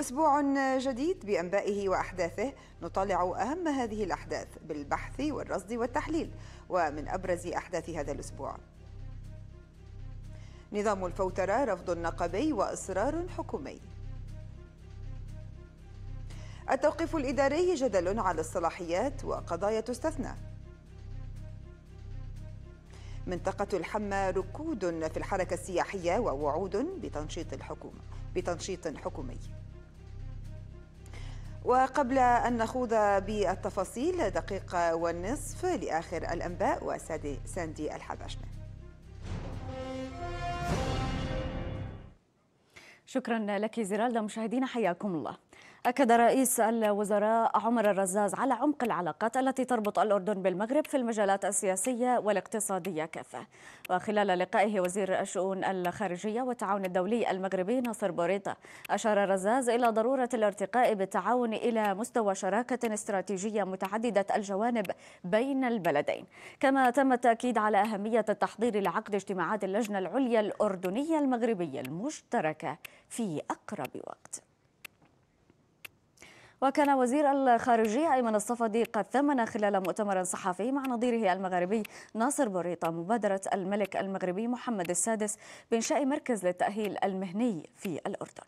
أسبوع جديد بأنبائه وأحداثه نطلع أهم هذه الأحداث بالبحث والرصد والتحليل ومن أبرز أحداث هذا الأسبوع نظام الفوترة رفض نقبي وإصرار حكومي التوقيف الإداري جدل على الصلاحيات وقضايا تستثنى منطقة الحمى ركود في الحركة السياحية ووعود بتنشيط الحكومة بتنشيط حكومي وقبل أن نخوض بالتفاصيل دقيقة والنصف لآخر الأنباء ساندي الحبشمة شكرا لك زرالدا مشاهدينا حياكم الله أكد رئيس الوزراء عمر الرزاز على عمق العلاقات التي تربط الأردن بالمغرب في المجالات السياسية والاقتصادية كافة وخلال لقائه وزير الشؤون الخارجية والتعاون الدولي المغربي ناصر بوريطة أشار الرزاز إلى ضرورة الارتقاء بالتعاون إلى مستوى شراكة استراتيجية متعددة الجوانب بين البلدين كما تم التأكيد على أهمية التحضير لعقد اجتماعات اللجنة العليا الأردنية المغربية المشتركة في أقرب وقت وكان وزير الخارجية أيمن الصفدي قد ثمن خلال مؤتمر صحفي مع نظيره المغربي ناصر بوريطة مبادرة الملك المغربي محمد السادس بإنشاء مركز للتأهيل المهني في الأردن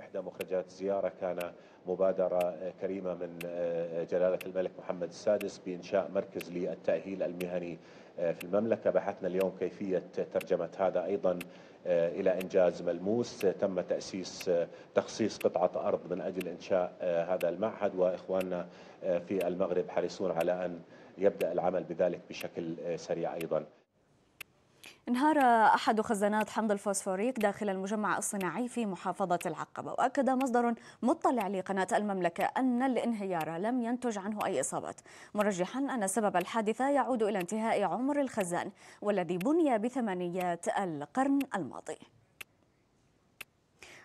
إحدى مخرجات الزيارة كان مبادرة كريمة من آه، آه، جلالة الملك محمد السادس بإنشاء مركز للتأهيل المهني آه، في المملكة بحثنا اليوم كيفية ترجمة هذا أيضا إلى إنجاز ملموس تم تأسيس تخصيص قطعة أرض من أجل إنشاء هذا المعهد وإخواننا في المغرب حريصون على أن يبدأ العمل بذلك بشكل سريع أيضا انهار أحد خزانات حمض الفوسفوريك داخل المجمع الصناعي في محافظة العقبة وأكد مصدر مطلع لقناة المملكة أن الانهيار لم ينتج عنه أي إصابات مرجحا أن سبب الحادثة يعود إلى انتهاء عمر الخزان والذي بني بثمانيات القرن الماضي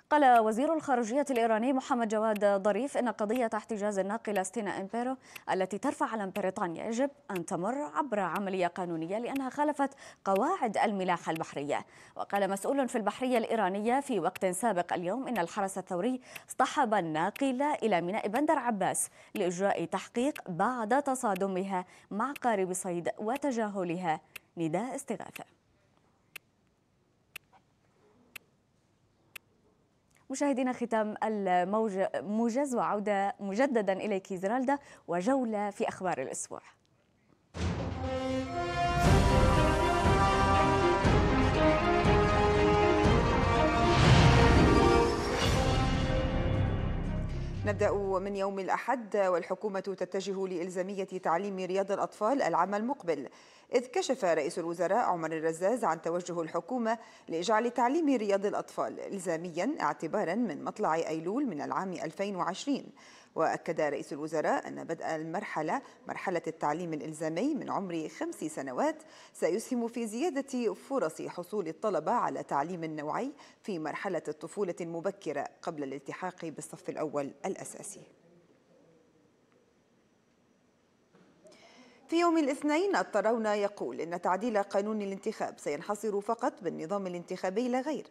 قال وزير الخارجية الإيراني محمد جواد ظريف إن قضية احتجاز الناقلة ستينا إمبيرو التي ترفع علم بريطانيا يجب أن تمر عبر عملية قانونية لأنها خالفت قواعد الملاحة البحرية وقال مسؤول في البحرية الإيرانية في وقت سابق اليوم إن الحرس الثوري اصطحب الناقلة إلى ميناء بندر عباس لإجراء تحقيق بعد تصادمها مع قارب صيد وتجاهلها نداء استغاثة مشاهدينا ختام الموجز وعودة مجددا إليك زرالدا وجولة في أخبار الأسبوع نبدأ من يوم الأحد والحكومة تتجه لإلزامية تعليم رياض الأطفال العام المقبل إذ كشف رئيس الوزراء عمر الرزاز عن توجه الحكومة لإجعال تعليم رياض الأطفال إلزاميا اعتبارا من مطلع أيلول من العام 2020 وأكد رئيس الوزراء أن بدء المرحلة مرحلة التعليم الإلزامي من عمر خمس سنوات سيسهم في زيادة فرص حصول الطلبة على تعليم نوعي في مرحلة الطفولة المبكرة قبل الالتحاق بالصف الأول الأساسي في يوم الاثنين الطرونة يقول إن تعديل قانون الانتخاب سينحصر فقط بالنظام الانتخابي لا غير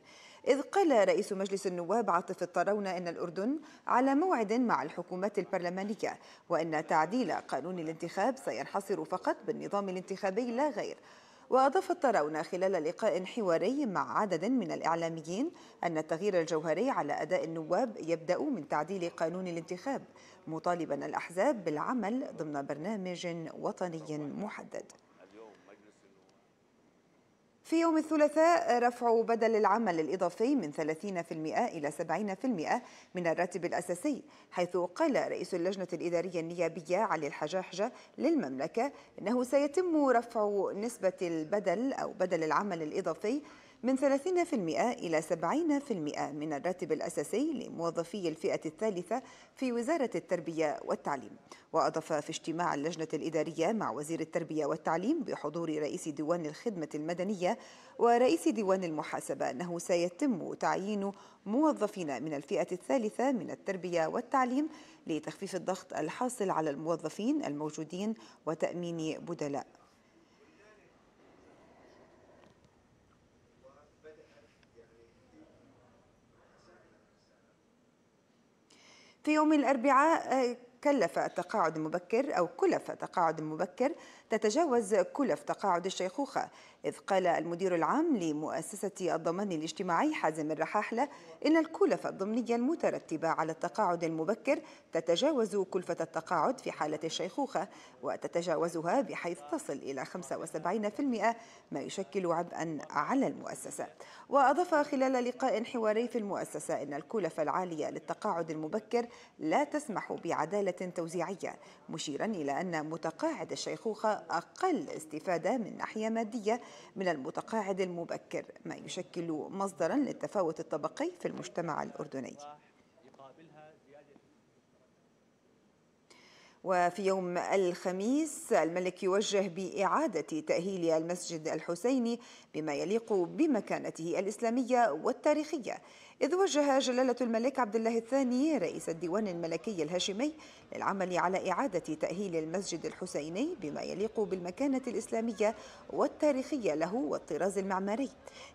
إذ قال رئيس مجلس النواب عاطف الطراونة أن الأردن على موعد مع الحكومات البرلمانية وأن تعديل قانون الانتخاب سينحصر فقط بالنظام الانتخابي لا غير وأضاف الطراونة خلال لقاء حواري مع عدد من الإعلاميين أن التغيير الجوهري على أداء النواب يبدأ من تعديل قانون الانتخاب مطالبا الأحزاب بالعمل ضمن برنامج وطني محدد في يوم الثلاثاء رفع بدل العمل الإضافي من 30% إلى 70% من الراتب الأساسي حيث قال رئيس اللجنة الإدارية النيابية علي الحجاحجة للمملكة إنه سيتم رفع نسبة البدل أو بدل العمل الإضافي من 30% إلى 70% من الراتب الأساسي لموظفي الفئة الثالثة في وزارة التربية والتعليم وأضاف في اجتماع اللجنة الإدارية مع وزير التربية والتعليم بحضور رئيس ديوان الخدمة المدنية ورئيس ديوان المحاسبة أنه سيتم تعيين موظفين من الفئة الثالثة من التربية والتعليم لتخفيف الضغط الحاصل على الموظفين الموجودين وتأمين بدلاء في يوم الأربعاء آه، كلف التقاعد المبكر أو كلف التقاعد المبكر تتجاوز كلف تقاعد الشيخوخة إذ قال المدير العام لمؤسسة الضمان الاجتماعي حازم الرحاحلة إن الكلف الضمنية المترتبة على التقاعد المبكر تتجاوز كلفة التقاعد في حالة الشيخوخة وتتجاوزها بحيث تصل إلى 75% ما يشكل عبئا على المؤسسة وأضاف خلال لقاء حواري في المؤسسة إن الكلف العالية للتقاعد المبكر لا تسمح بعدالة توزيعية مشيرا إلى أن متقاعد الشيخوخة أقل استفادة من ناحية مادية من المتقاعد المبكر ما يشكل مصدرا للتفاوت الطبقي في المجتمع الأردني وفي يوم الخميس الملك يوجه بإعادة تأهيل المسجد الحسيني بما يليق بمكانته الإسلامية والتاريخية إذ وجه جلالة الملك عبد الله الثاني رئيس الديوان الملكي الهاشمي للعمل على إعادة تأهيل المسجد الحسيني بما يليق بالمكانة الإسلامية والتاريخية له والطراز المعماري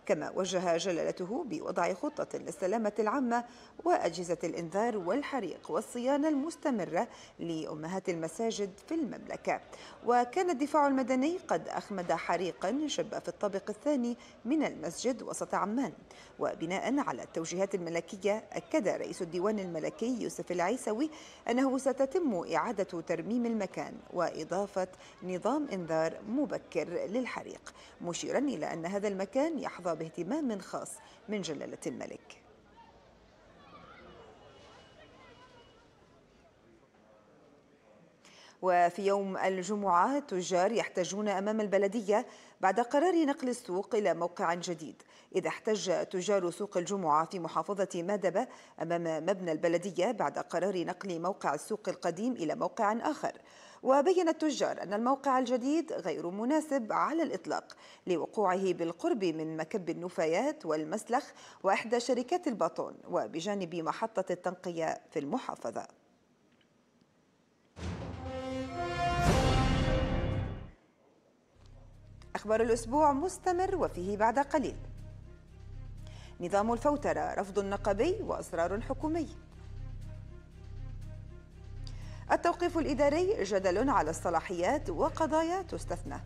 كما وجه جلالته بوضع خطة للسلامة العامة وأجهزة الإنذار والحريق والصيانة المستمرة لأمهات المساجد في المملكة وكان الدفاع المدني قد أخمد حريقا شب في الطابق الثاني من المسجد وسط عمان وبناء على التوجيه الجهات الملكية أكد رئيس الديوان الملكي يوسف العيسوي أنه ستتم إعادة ترميم المكان وإضافة نظام إنذار مبكر للحريق مشيرا إلى أن هذا المكان يحظى باهتمام خاص من جلالة الملك وفي يوم الجمعة تجار يحتجون أمام البلدية بعد قرار نقل السوق إلى موقع جديد إذا احتج تجار سوق الجمعة في محافظة مادبة أمام مبنى البلدية بعد قرار نقل موقع السوق القديم إلى موقع آخر وبين التجار أن الموقع الجديد غير مناسب على الإطلاق لوقوعه بالقرب من مكب النفايات والمسلخ وإحدى شركات الباطون وبجانب محطة التنقية في المحافظة أخبار الأسبوع مستمر وفيه بعد قليل نظام الفوترة رفض نقبي وأسرار حكومي التوقيف الإداري جدل على الصلاحيات وقضايا تستثنى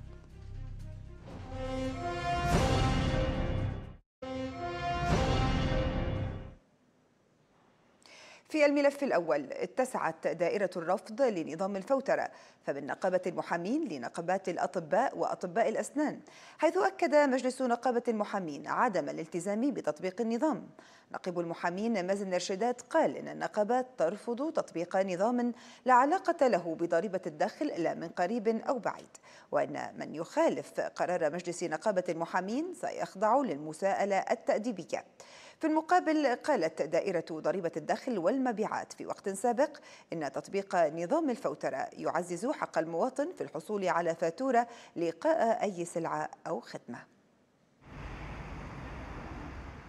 في الملف الأول اتسعت دائرة الرفض لنظام الفوترة فمن نقابة المحامين لنقابات الأطباء وأطباء الأسنان حيث أكد مجلس نقابة المحامين عدم الالتزام بتطبيق النظام نقيب المحامين مازن نرشدات قال إن النقابات ترفض تطبيق نظام لا علاقة له بضريبة الدخل لا من قريب أو بعيد وأن من يخالف قرار مجلس نقابة المحامين سيخضع للمساءلة التأديبية في المقابل قالت دائرة ضريبة الدخل والمبيعات في وقت سابق إن تطبيق نظام الفوترة يعزز حق المواطن في الحصول على فاتورة لقاء أي سلعة أو خدمة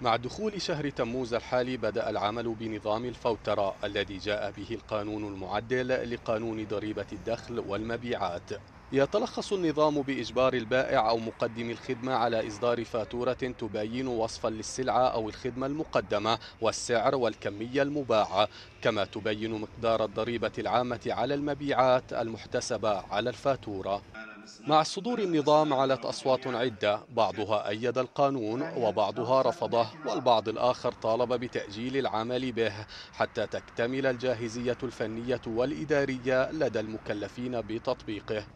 مع دخول شهر تموز الحالي بدأ العمل بنظام الفوترة الذي جاء به القانون المعدل لقانون ضريبة الدخل والمبيعات يتلخص النظام بإجبار البائع أو مقدم الخدمة على إصدار فاتورة تبين وصفا للسلعة أو الخدمة المقدمة والسعر والكمية المباعة كما تبين مقدار الضريبة العامة على المبيعات المحتسبة على الفاتورة مع صدور النظام علت أصوات عدة بعضها أيد القانون وبعضها رفضه والبعض الآخر طالب بتأجيل العمل به حتى تكتمل الجاهزية الفنية والإدارية لدى المكلفين بتطبيقه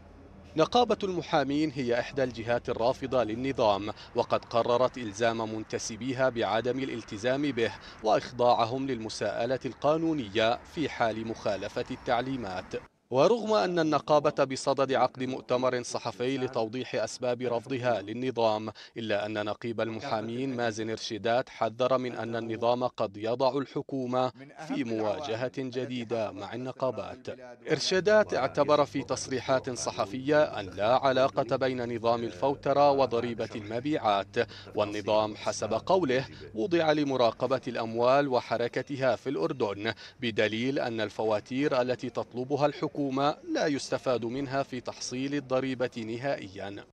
نقابة المحامين هي إحدى الجهات الرافضة للنظام وقد قررت إلزام منتسبيها بعدم الالتزام به وإخضاعهم للمساءلة القانونية في حال مخالفة التعليمات ورغم أن النقابة بصدد عقد مؤتمر صحفي لتوضيح أسباب رفضها للنظام إلا أن نقيب المحامين مازن إرشيدات حذر من أن النظام قد يضع الحكومة في مواجهة جديدة مع النقابات إرشادات اعتبر في تصريحات صحفية أن لا علاقة بين نظام الفوترة وضريبة المبيعات والنظام حسب قوله وضع لمراقبة الأموال وحركتها في الأردن بدليل أن الفواتير التي تطلبها الحكومة الحكومة لا يستفاد منها في تحصيل الضريبة نهائيا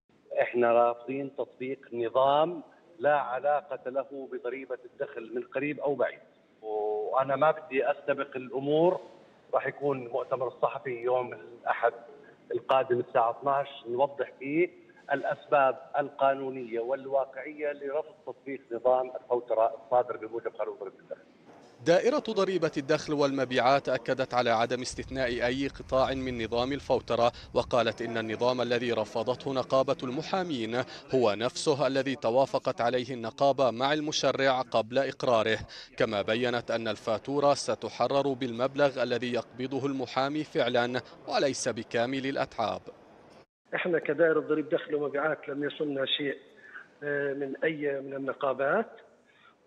احنا رافضين تطبيق نظام لا علاقة له بضريبة الدخل من قريب أو بعيد وأنا ما بدي أستبق الأمور راح يكون المؤتمر الصحفي يوم الأحد القادم الساعة 12 نوضح فيه الأسباب القانونية والواقعية لرفض تطبيق نظام الفوترة الصادر بموجب قانون ضريبة الدخل دائرة ضريبة الدخل والمبيعات أكدت على عدم استثناء أي قطاع من نظام الفوترة وقالت إن النظام الذي رفضته نقابة المحامين هو نفسه الذي توافقت عليه النقابة مع المشرع قبل إقراره كما بيّنت أن الفاتورة ستحرر بالمبلغ الذي يقبضه المحامي فعلا وليس بكامل الأتعاب احنا كدائرة ضريب دخل ومبيعات لم يصلنا شيء آه، من أي من النقابات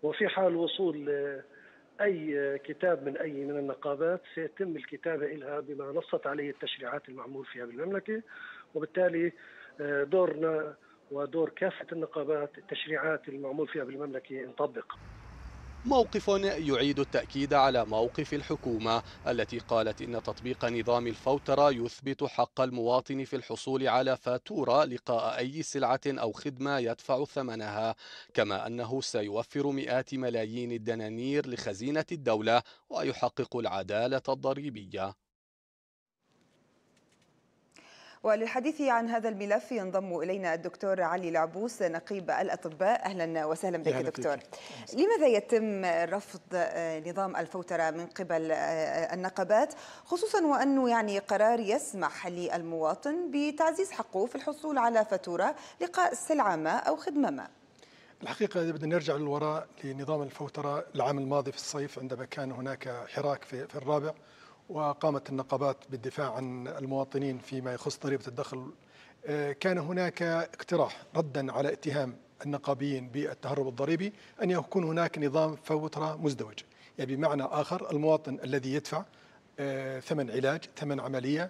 وفي حال وصول آه، اي كتاب من اي من النقابات سيتم الكتابه لها بما نصت عليه التشريعات المعمول فيها بالمملكه وبالتالي آه، دورنا ودور كافه النقابات التشريعات المعمول فيها بالمملكه نطبق موقف يعيد التأكيد على موقف الحكومة التي قالت إن تطبيق نظام الفوترة يثبت حق المواطن في الحصول على فاتورة لقاء أي سلعة أو خدمة يدفع ثمنها كما أنه سيوفر مئات ملايين الدنانير لخزينة الدولة ويحقق العدالة الضريبية وللحديث عن هذا الملف ينضم إلينا الدكتور علي العبوس نقيب الأطباء أهلا وسهلا بك دكتور فيك. لماذا يتم رفض آه، نظام الفوترة من قبل آه، آه، النقابات خصوصا وأنه يعني قرار يسمح للمواطن بتعزيز حقه في الحصول على فاتورة لقاء سلعة ما أو خدمة ما الحقيقة إذا بدنا نرجع للوراء لنظام الفوترة العام الماضي في الصيف عندما كان هناك حراك في الرابع وقامت النقابات بالدفاع عن المواطنين فيما يخص ضريبة الدخل آه، كان هناك اقتراح ردا على اتهام النقابيين بالتهرب الضريبي أن يكون هناك نظام فوترة مزدوج يعني بمعنى آخر المواطن الذي يدفع آه، ثمن علاج ثمن عملية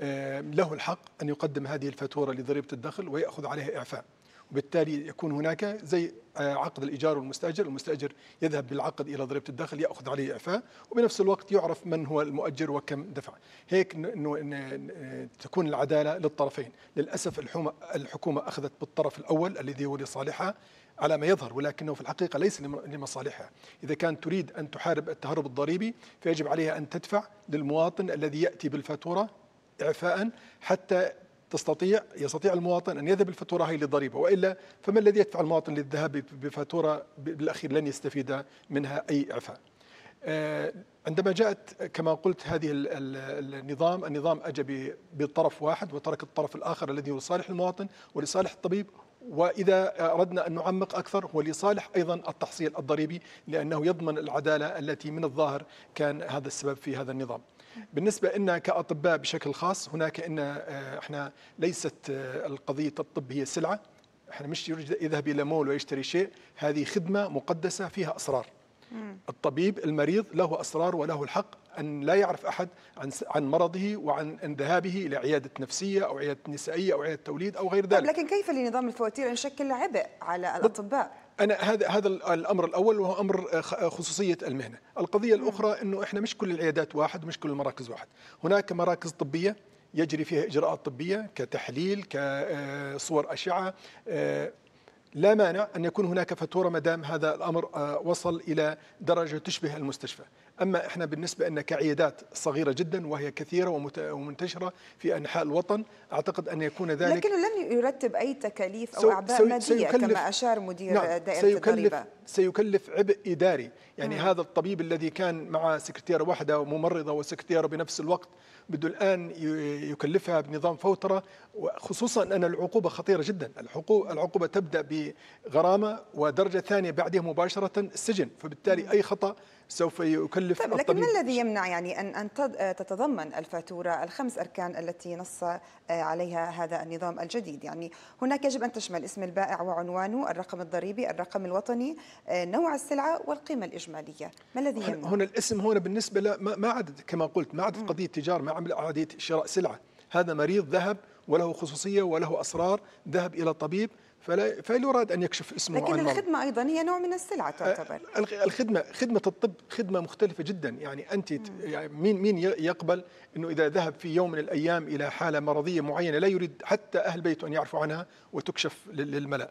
آه، له الحق أن يقدم هذه الفاتورة لضريبة الدخل ويأخذ عليها إعفاء وبالتالي يكون هناك زي آه، عقد الإيجار والمستأجر المستأجر يذهب بالعقد إلى ضريبة الدخل يأخذ عليه إعفاء وبنفس الوقت يعرف من هو المؤجر وكم دفع هيك أنه تكون العدالة للطرفين للأسف الحكومة أخذت بالطرف الأول الذي هو لصالحها على ما يظهر ولكنه في الحقيقة ليس لمصالحها إذا كانت تريد أن تحارب التهرب الضريبي فيجب عليها أن تدفع للمواطن الذي يأتي بالفاتورة إعفاء حتى تستطيع يستطيع المواطن أن يذهب الفاتورة هي للضريبة وإلا فما الذي يدفع المواطن للذهاب بفاتورة بالأخير لن يستفيد منها أي إعفاء آه، عندما جاءت كما قلت هذه النظام النظام أجى بطرف واحد وترك الطرف الآخر الذي هو لصالح المواطن ولصالح الطبيب وإذا أردنا أن نعمق أكثر هو لصالح أيضا التحصيل الضريبي لأنه يضمن العدالة التي من الظاهر كان هذا السبب في هذا النظام بالنسبة لنا كأطباء بشكل خاص هناك إن آه، إحنا ليست آه، القضية الطب هي سلعة إحنا مش يذهب إلى مول ويشتري شيء هذه خدمة مقدسة فيها أسرار الطبيب المريض له أسرار وله الحق أن لا يعرف أحد عن عن مرضه وعن ذهابه إلى عيادة نفسية أو عيادة نسائية أو عيادة توليد أو غير ذلك. لكن كيف لنظام الفواتير أن يشكل عبء على الأطباء؟ انا هذا هذا الامر الاول وهو امر آه، آه، خصوصيه المهنه، القضيه الاخرى انه احنا مش كل العيادات واحد مش كل المراكز واحد، هناك مراكز طبيه يجري فيها اجراءات طبيه كتحليل كصور آه، اشعه لا مانع ان يكون هناك فاتوره ما دام هذا الامر وصل الى درجه تشبه المستشفى. أما إحنا بالنسبة لنا كعيادات صغيرة جدا وهي كثيرة ومنتشرة في أنحاء الوطن أعتقد أن يكون ذلك لكن لم يرتب أي تكاليف أو أعباء مادية كما أشار مدير نعم دائرة الضريبة سيكلف عبء إداري يعني مم. نعم. هذا الطبيب الذي كان مع سكرتيرة واحدة وممرضة وسكرتيرة بنفس الوقت بده الآن يكلفها بنظام فوترة خصوصا أن العقوبة خطيرة جدا العقوبة تبدأ بغرامة ودرجة ثانية بعدها مباشرة السجن فبالتالي نعم. أي خطأ سوف يكلف طيب لكن ما الذي يمنع يعني أن أن تتضمن الفاتورة الخمس أركان التي نص آه، عليها هذا النظام الجديد يعني هناك يجب أن تشمل اسم البائع وعنوانه الرقم الضريبي الرقم الوطني نوع السلعة والقيمة الإجمالية ما الذي يمنع؟ هنا الاسم هنا بالنسبة لا ما عدد كما قلت ما عدد قضية تجاره ما عمل شراء سلعة هذا مريض ذهب وله خصوصية وله أسرار ذهب إلى طبيب فلا, فلا يراد أن يكشف اسمه لكن عن الخدمة مرض. أيضا هي نوع من السلعة تعتبر الخدمة خدمة الطب خدمة مختلفة جدا يعني أنت يعني مين مين يقبل أنه إذا ذهب في يوم من الأيام إلى حالة مرضية معينة لا يريد حتى أهل بيته أن يعرفوا عنها وتكشف للملأ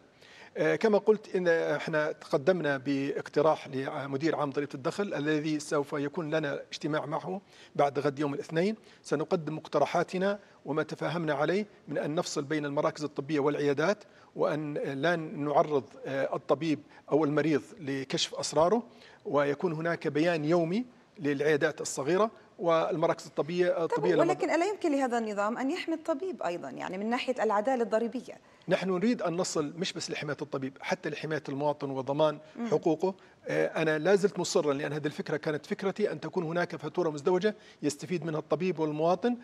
آه، كما قلت ان احنا تقدمنا باقتراح لمدير عام ضريبه الدخل الذي سوف يكون لنا اجتماع معه بعد غد يوم الاثنين سنقدم مقترحاتنا وما تفاهمنا عليه من ان نفصل بين المراكز الطبيه والعيادات وان لا نعرض آه، الطبيب او المريض لكشف اسراره ويكون هناك بيان يومي للعيادات الصغيره والمراكز الطبيه الطبيه ولكن الا يمكن لهذا النظام ان يحمي الطبيب ايضا يعني من ناحيه العداله الضريبيه نحن نريد ان نصل مش بس لحمايه الطبيب حتى لحمايه المواطن وضمان حقوقه آه، أنا لازلت مصرا لأن هذه الفكرة كانت فكرتي أن تكون هناك فاتورة مزدوجة يستفيد منها الطبيب والمواطن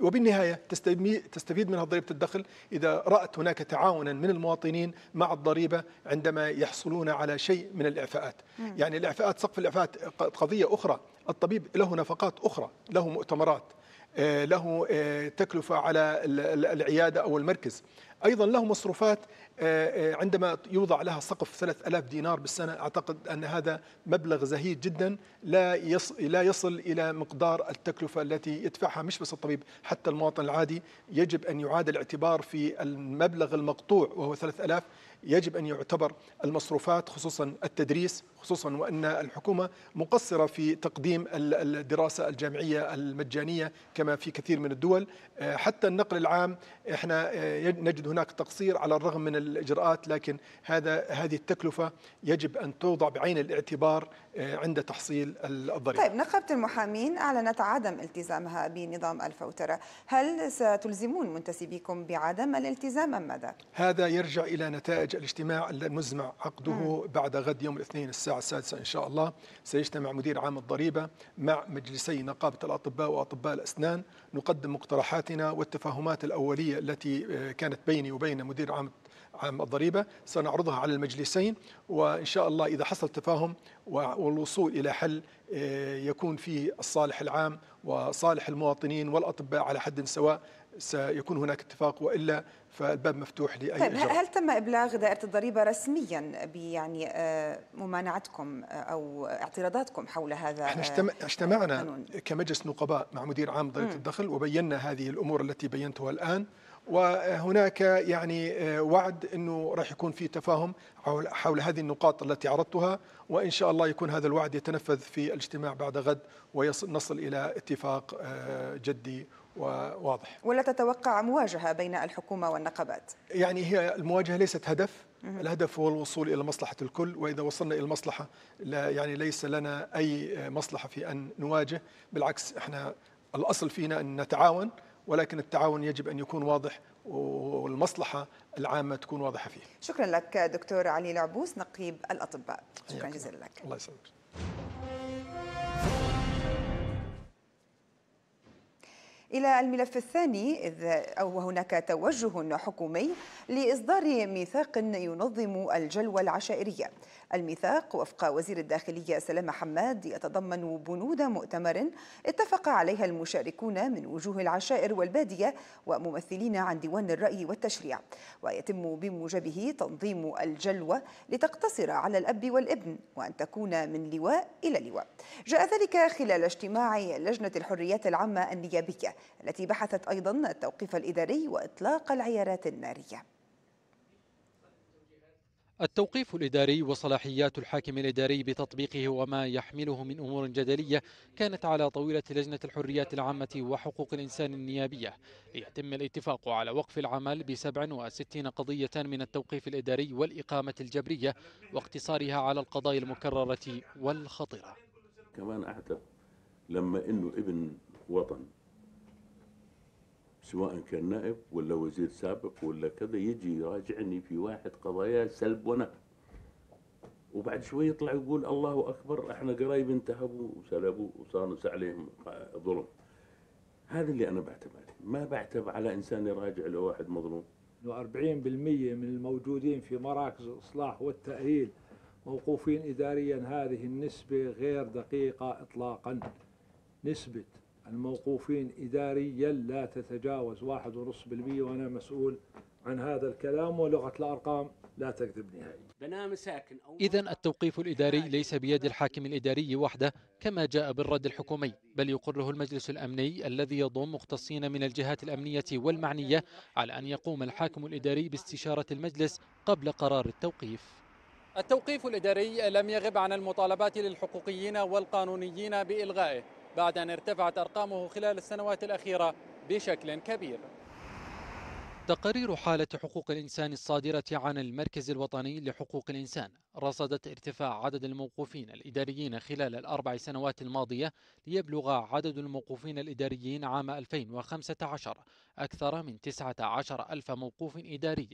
وبالنهاية تستفيد منها ضريبة الدخل إذا رأت هناك تعاونا من المواطنين مع الضريبة عندما يحصلون على شيء من الإعفاءات مم. يعني الإعفاءات سقف الإعفاءات قضية أخرى الطبيب له نفقات أخرى له مؤتمرات آه، له آه، تكلفة على العيادة أو المركز أيضا له مصروفات آه، آه، عندما يوضع لها سقف 3000 دينار بالسنة أعتقد أن هذا مبلغ زهيد جدا لا لا يصل إلى مقدار التكلفة التي يدفعها مش بس الطبيب حتى المواطن العادي يجب أن يعاد الاعتبار في المبلغ المقطوع وهو 3000 يجب أن يعتبر المصروفات خصوصا التدريس خصوصا وأن الحكومة مقصرة في تقديم الدراسة الجامعية المجانية كما في كثير من الدول آه، حتى النقل العام احنا آه، نجد هناك تقصير على الرغم من الإجراءات لكن هذا هذه التكلفة يجب أن توضع بعين الاعتبار آه، عند تحصيل الضريبة طيب نقابة المحامين أعلنت عدم التزامها بنظام الفوترة هل ستلزمون منتسبيكم بعدم الالتزام أم ماذا؟ هذا يرجع إلى نتائج الاجتماع المزمع عقده م. بعد غد يوم الاثنين الساعة الساعة السادسة إن شاء الله سيجتمع مدير عام الضريبة مع مجلسي نقابة الأطباء وأطباء الأسنان نقدم مقترحاتنا والتفاهمات الأولية التي كانت بيني وبين مدير عام الضريبة سنعرضها على المجلسين وإن شاء الله إذا حصل تفاهم والوصول إلى حل آه، يكون فيه الصالح العام وصالح المواطنين والأطباء على حد سواء سيكون هناك اتفاق والا فالباب مفتوح لاي طيب إجراء. هل تم ابلاغ دائره الضريبه رسميا بيعني آه، ممانعتكم او اعتراضاتكم حول هذا احنا آه، اجتمعنا كمجلس نقباء مع مدير عام ضريبه الدخل وبينا هذه الامور التي بينتها الان وهناك يعني آه، وعد انه راح يكون في تفاهم حول هذه النقاط التي عرضتها وان شاء الله يكون هذا الوعد يتنفذ في الاجتماع بعد غد ونصل الى اتفاق آه، جدي وواضح ولا تتوقع مواجهه بين الحكومه والنقابات يعني هي المواجهه ليست هدف الهدف هو الوصول الى مصلحه الكل واذا وصلنا الى المصلحه لا يعني ليس لنا اي مصلحه في ان نواجه بالعكس احنا الاصل فينا ان نتعاون ولكن التعاون يجب أن يكون واضح والمصلحة العامة تكون واضحة فيه شكرا لك دكتور علي العبوس نقيب الأطباء شكرا جزيلا لك الله يسلمك إلى الملف الثاني إذ هناك توجه حكومي لإصدار ميثاق ينظم الجلوة العشائرية الميثاق وفق وزير الداخلية سلامة حماد يتضمن بنود مؤتمر اتفق عليها المشاركون من وجوه العشائر والبادية وممثلين عن ديوان الرأي والتشريع ويتم بموجبه تنظيم الجلوة لتقتصر على الأب والابن وأن تكون من لواء إلى لواء جاء ذلك خلال اجتماع لجنة الحريات العامة النيابية التي بحثت أيضا التوقيف الإداري وإطلاق العيارات النارية التوقيف الإداري وصلاحيات الحاكم الإداري بتطبيقه وما يحمله من أمور جدلية كانت على طاولة لجنة الحريات العامة وحقوق الإنسان النيابية ليتم الاتفاق على وقف العمل ب 67 قضية من التوقيف الإداري والإقامة الجبرية واقتصارها على القضايا المكررة والخطرة كمان أحدث لما أنه ابن وطن سواء كان نائب ولا وزير سابق ولا كذا يجي يراجعني في واحد قضايا سلب ونقل وبعد شوي يطلع يقول الله اكبر احنا قرايب انتهبوا وسلبوا وصانس عليهم ظلم هذا اللي انا بعتب عليه ما بعتب على انسان يراجع لواحد مظلوم انه 40% من الموجودين في مراكز الاصلاح والتاهيل موقوفين اداريا هذه النسبه غير دقيقه اطلاقا نسبه الموقوفين إداريا لا تتجاوز واحد ونص بالمية وأنا مسؤول عن هذا الكلام ولغة الأرقام لا تكذب نهائيا إذا التوقيف الإداري ليس بيد الحاكم الإداري وحده كما جاء بالرد الحكومي بل يقره المجلس الأمني الذي يضم مختصين من الجهات الأمنية والمعنية على أن يقوم الحاكم الإداري باستشارة المجلس قبل قرار التوقيف التوقيف الإداري لم يغب عن المطالبات للحقوقيين والقانونيين بإلغائه بعد أن ارتفعت أرقامه خلال السنوات الأخيرة بشكل كبير تقارير حالة حقوق الإنسان الصادرة عن المركز الوطني لحقوق الإنسان رصدت ارتفاع عدد الموقوفين الإداريين خلال الأربع سنوات الماضية ليبلغ عدد الموقوفين الإداريين عام 2015 أكثر من 19 ألف موقوف إداري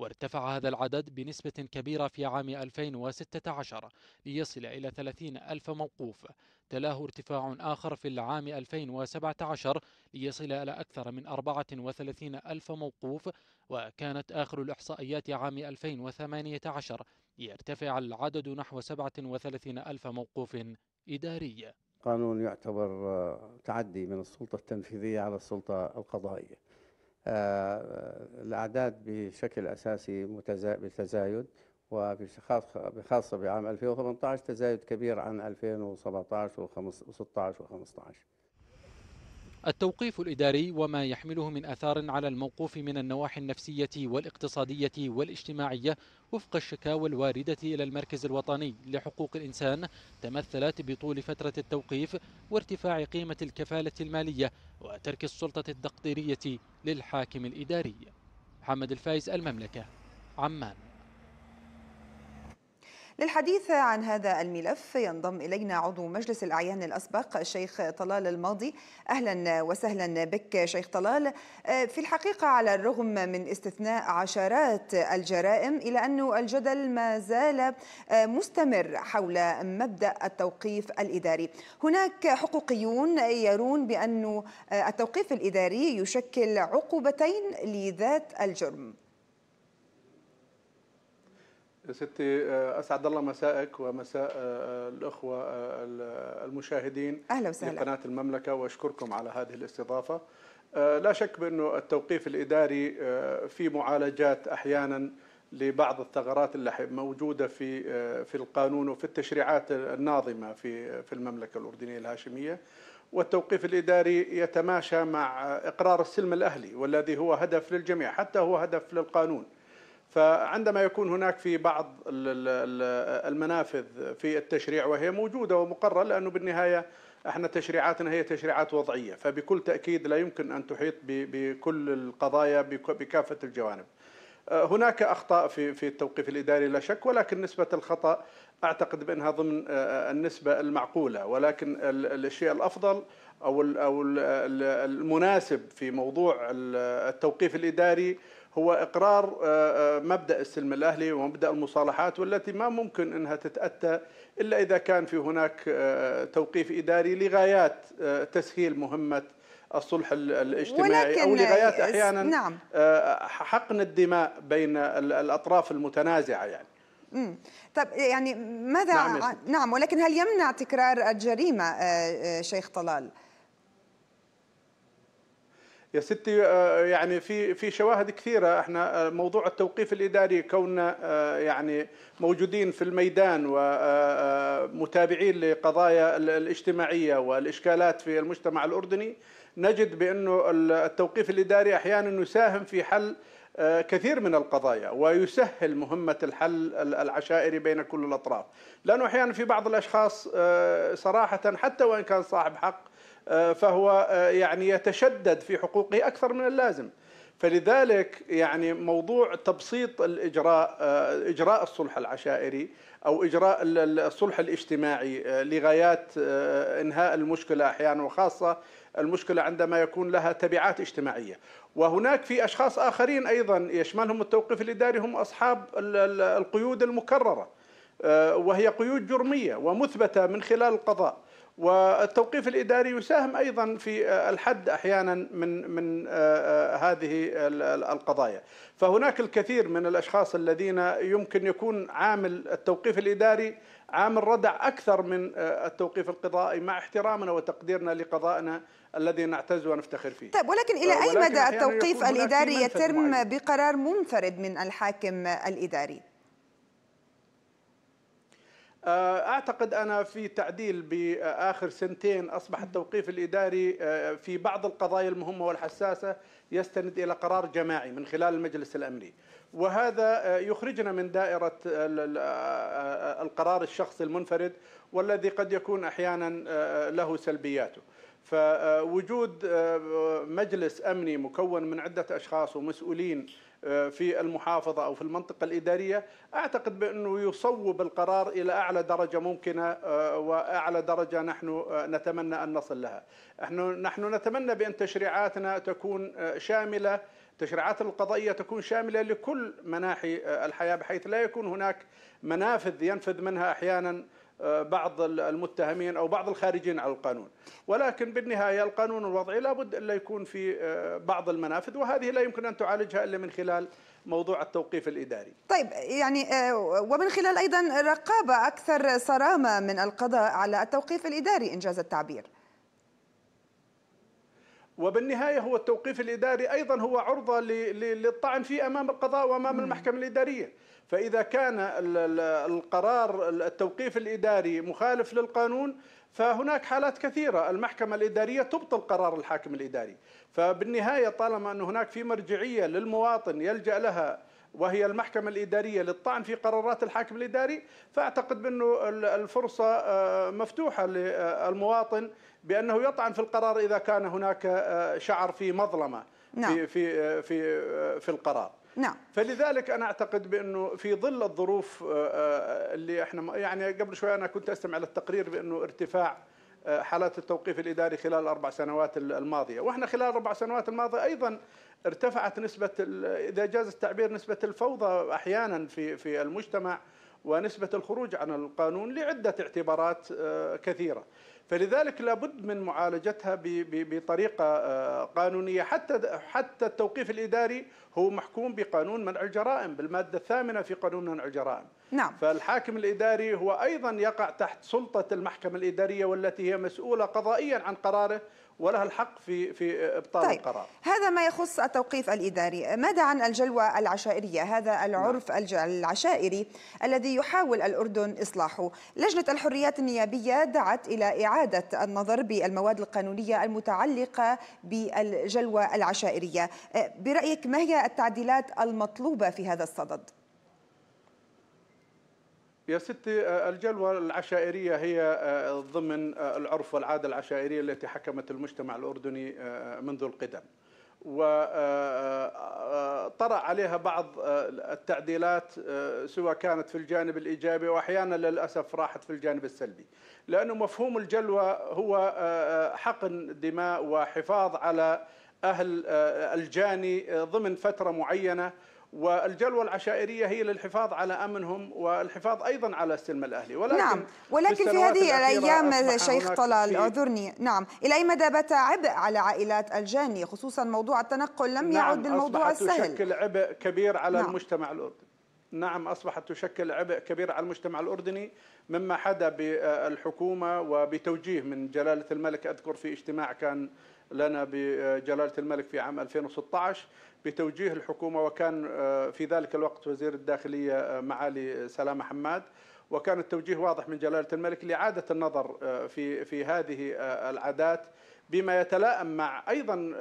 وارتفع هذا العدد بنسبة كبيرة في عام 2016 ليصل إلى 30 ألف موقوف تلاه ارتفاع آخر في العام 2017 ليصل إلى أكثر من 34 ألف موقوف وكانت آخر الإحصائيات عام 2018 ليرتفع العدد نحو 37 ألف موقوف إداري قانون يعتبر تعدي من السلطة التنفيذية على السلطة القضائية آه، الأعداد بشكل أساسي بتزايد وبخاصة بعام 2018 تزايد كبير عن 2017 و16 و15 التوقيف الإداري وما يحمله من أثار على الموقوف من النواحي النفسية والاقتصادية والاجتماعية وفق الشكاوى الواردة إلى المركز الوطني لحقوق الإنسان تمثلت بطول فترة التوقيف وارتفاع قيمة الكفالة المالية وترك السلطة التقديرية للحاكم الإداري محمد الفايز المملكة عمان للحديث عن هذا الملف ينضم إلينا عضو مجلس الأعيان الأسبق الشيخ طلال الماضي أهلا وسهلا بك شيخ طلال آه، في الحقيقة على الرغم من استثناء عشرات الجرائم إلى أن الجدل ما زال آه، مستمر حول مبدأ التوقيف الإداري هناك حقوقيون يرون بأن آه، التوقيف الإداري يشكل عقوبتين لذات الجرم ستي آه، اسعد الله مسائك ومساء آه، آه، الاخوه المشاهدين اهلا وسهلا قناه المملكه واشكركم على هذه الاستضافه. لا شك بانه التوقيف الاداري في معالجات احيانا لبعض الثغرات اللي موجوده في في القانون وفي التشريعات الناظمه في في المملكه الاردنيه الهاشميه والتوقيف الاداري يتماشى مع اقرار السلم الاهلي والذي هو هدف للجميع حتى هو هدف للقانون. فعندما يكون هناك في بعض المنافذ في التشريع وهي موجوده ومقرره لانه بالنهايه احنا تشريعاتنا هي تشريعات وضعيه فبكل تاكيد لا يمكن ان تحيط بكل القضايا بكافه الجوانب. آه، هناك اخطاء في في التوقيف الاداري لا شك ولكن نسبه الخطا اعتقد بانها ضمن آه، آه، النسبه المعقوله ولكن الشيء الافضل او او المناسب في موضوع التوقيف الاداري هو إقرار آه، آه، مبدأ السلم الأهلي ومبدأ المصالحات والتي ما ممكن أنها تتأتى إلا إذا كان في هناك آه، توقيف إداري لغايات تسهيل مهمة الصلح الاجتماعي او لغايات احيانا نعم. حقن الدماء بين الاطراف المتنازعه يعني امم طب يعني ماذا نعم, نعم ولكن هل يمنع تكرار الجريمه شيخ طلال؟ يا ستي آه، يعني في في شواهد كثيره احنا آه، موضوع التوقيف الاداري كوننا آه، يعني موجودين في الميدان ومتابعين لقضايا الاجتماعيه والاشكالات في المجتمع الاردني نجد بانه التوقيف الاداري احيانا يساهم في حل كثير من القضايا ويسهل مهمة الحل العشائري بين كل الأطراف لأنه أحيانا في بعض الأشخاص صراحة حتى وإن كان صاحب حق آه، فهو آه، يعني يتشدد في حقوقه اكثر من اللازم فلذلك يعني موضوع تبسيط الاجراء آه، اجراء الصلح العشائري او اجراء الصلح الاجتماعي لغايات انهاء المشكله احيانا وخاصه المشكله عندما يكون لها تبعات اجتماعيه وهناك في اشخاص اخرين ايضا يشملهم التوقيف الاداري هم اصحاب القيود المكرره وهي قيود جرميه ومثبته من خلال القضاء والتوقيف الاداري يساهم ايضا في آه، الحد احيانا من من آه، آه، هذه القضايا، فهناك الكثير من الاشخاص الذين يمكن يكون عامل التوقيف الاداري عامل ردع اكثر من التوقيف القضائي مع احترامنا وتقديرنا لقضائنا الذي نعتز ونفتخر فيه. طيب ولكن الى اي مدى التوقيف الاداري يتم بقرار منفرد من الحاكم الاداري؟ آه، اعتقد انا في تعديل باخر سنتين اصبح التوقيف الاداري آه، في بعض القضايا المهمه والحساسه يستند الى قرار جماعي من خلال المجلس الامني وهذا آه، يخرجنا من دائره القرار الشخصي المنفرد والذي قد يكون احيانا له سلبياته فوجود مجلس امني مكون من عده اشخاص ومسؤولين آه، في المحافظة أو في المنطقة الإدارية أعتقد بأنه يصوب القرار إلى أعلى درجة ممكنة آه، وأعلى درجة نحن آه، نتمنى أن نصل لها نحن نتمنى بأن تشريعاتنا تكون شاملة تشريعات القضائية تكون شاملة لكل مناحي الحياة بحيث لا يكون هناك منافذ ينفذ منها أحيانا بعض المتهمين او بعض الخارجين على القانون ولكن بالنهايه القانون الوضعي لابد الا يكون في آه، بعض المنافذ وهذه لا يمكن ان تعالجها الا من خلال موضوع التوقيف الاداري. طيب يعني آه، ومن خلال ايضا رقابه اكثر صرامه من القضاء على التوقيف الاداري انجاز التعبير. وبالنهاية هو التوقيف الإداري أيضا هو عرضة للطعن فيه أمام القضاء وأمام المحكمة الإدارية فإذا كان القرار التوقيف الإداري مخالف للقانون فهناك حالات كثيرة المحكمة الإدارية تبطل قرار الحاكم الإداري فبالنهاية طالما أن هناك في مرجعية للمواطن يلجأ لها وهي المحكمة الإدارية للطعن في قرارات الحاكم الإداري فأعتقد بأنه الفرصة آه، مفتوحة للمواطن بأنه يطعن في القرار إذا كان هناك آه، شعر في مظلمة نعم. في, آه، في, في, في القرار نعم فلذلك انا اعتقد بانه في ظل الظروف آه، آه، اللي احنا يعني قبل شوي انا كنت استمع للتقرير بانه ارتفاع آه، حالات التوقيف الاداري خلال الاربع سنوات الماضيه، واحنا خلال الاربع سنوات الماضيه ايضا ارتفعت نسبه اذا جاز التعبير نسبه الفوضى احيانا في في المجتمع ونسبه الخروج عن القانون لعده اعتبارات كثيره. فلذلك لابد من معالجتها بطريقه آه، قانونيه حتى حتى التوقيف الاداري هو محكوم بقانون منع الجرائم بالماده الثامنه في قانون منع الجرائم. نعم. فالحاكم الاداري هو ايضا يقع تحت سلطه المحكمه الاداريه والتي هي مسؤوله قضائيا عن قراره ولها الحق في في ابطال طيب. القرار هذا ما يخص التوقيف الاداري ماذا عن الجلوه العشائريه هذا العرف نعم. العشائري الذي يحاول الاردن اصلاحه لجنه الحريات النيابيه دعت الى اعاده النظر بالمواد القانونيه المتعلقه بالجلوه العشائريه أه، برايك ما هي التعديلات المطلوبه في هذا الصدد يا ستي آه، الجلوة العشائرية هي آه، ضمن آه، العرف والعادة العشائرية التي حكمت المجتمع الأردني منذ القدم وطرأ عليها بعض التعديلات سواء كانت في الجانب الإيجابي وأحيانا للأسف راحت في الجانب السلبي لأنه مفهوم الجلوة هو حقن دماء وحفاظ على أهل الجاني ضمن فترة معينة والجلوة العشائرية هي للحفاظ على أمنهم والحفاظ أيضا على السلم الأهلي ولكن نعم ولكن في هذه الأيام شيخ طلال أعذرني نعم إلى أي مدى بات عبء على عائلات الجاني خصوصا موضوع التنقل لم نعم يعد الموضوع أصبحت تشكل عبء كبير على نعم. المجتمع الأردني نعم أصبحت تشكل عبء كبير على المجتمع الأردني مما حدا بالحكومة وبتوجيه من جلالة الملك أذكر في اجتماع كان لنا بجلاله الملك في عام 2016 بتوجيه الحكومه وكان آه، في ذلك الوقت وزير الداخليه آه، معالي سلامه حماد وكان التوجيه واضح من جلاله الملك لاعاده النظر آه، في في هذه العادات بما يتلائم مع ايضا